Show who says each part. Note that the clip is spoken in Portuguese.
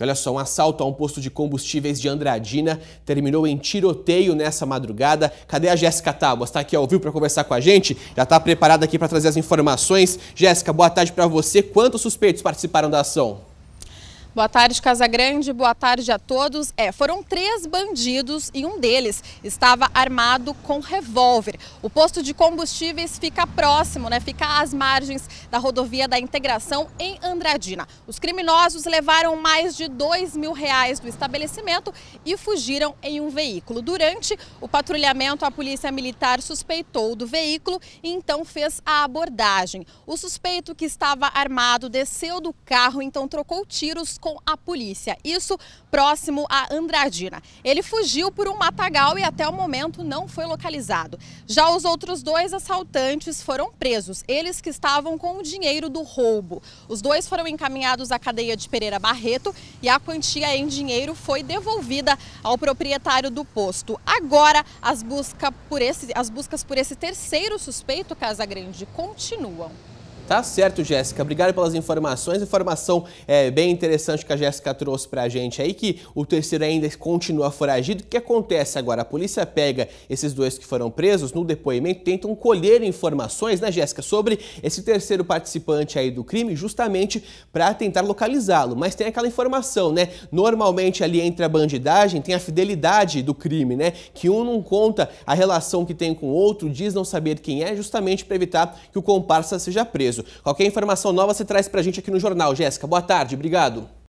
Speaker 1: Olha só, um assalto a um posto de combustíveis de Andradina terminou em tiroteio nessa madrugada. Cadê a Jéssica Tábuas? Está aqui ao vivo para conversar com a gente? Já está preparada aqui para trazer as informações. Jéssica, boa tarde para você. Quantos suspeitos participaram da ação?
Speaker 2: Boa tarde, Casa Grande, Boa tarde a todos. É, foram três bandidos e um deles estava armado com revólver. O posto de combustíveis fica próximo, né? Fica às margens da rodovia da Integração em Andradina. Os criminosos levaram mais de dois mil reais do estabelecimento e fugiram em um veículo. Durante o patrulhamento, a polícia militar suspeitou do veículo e então fez a abordagem. O suspeito que estava armado desceu do carro, então trocou tiros com com a polícia, isso próximo a Andradina. Ele fugiu por um matagal e até o momento não foi localizado. Já os outros dois assaltantes foram presos, eles que estavam com o dinheiro do roubo. Os dois foram encaminhados à cadeia de Pereira Barreto e a quantia em dinheiro foi devolvida ao proprietário do posto. Agora, as, busca por esse, as buscas por esse terceiro suspeito, Casagrande, continuam.
Speaker 1: Tá certo, Jéssica. Obrigado pelas informações. Informação é, bem interessante que a Jéssica trouxe pra gente aí, que o terceiro ainda continua foragido. O que acontece agora? A polícia pega esses dois que foram presos no depoimento, tentam colher informações, né, Jéssica, sobre esse terceiro participante aí do crime, justamente para tentar localizá-lo. Mas tem aquela informação, né? Normalmente ali entre a bandidagem tem a fidelidade do crime, né? Que um não conta a relação que tem com o outro, diz não saber quem é, justamente para evitar que o comparsa seja preso. Qualquer informação nova você traz para a gente aqui no Jornal. Jéssica, boa tarde, obrigado.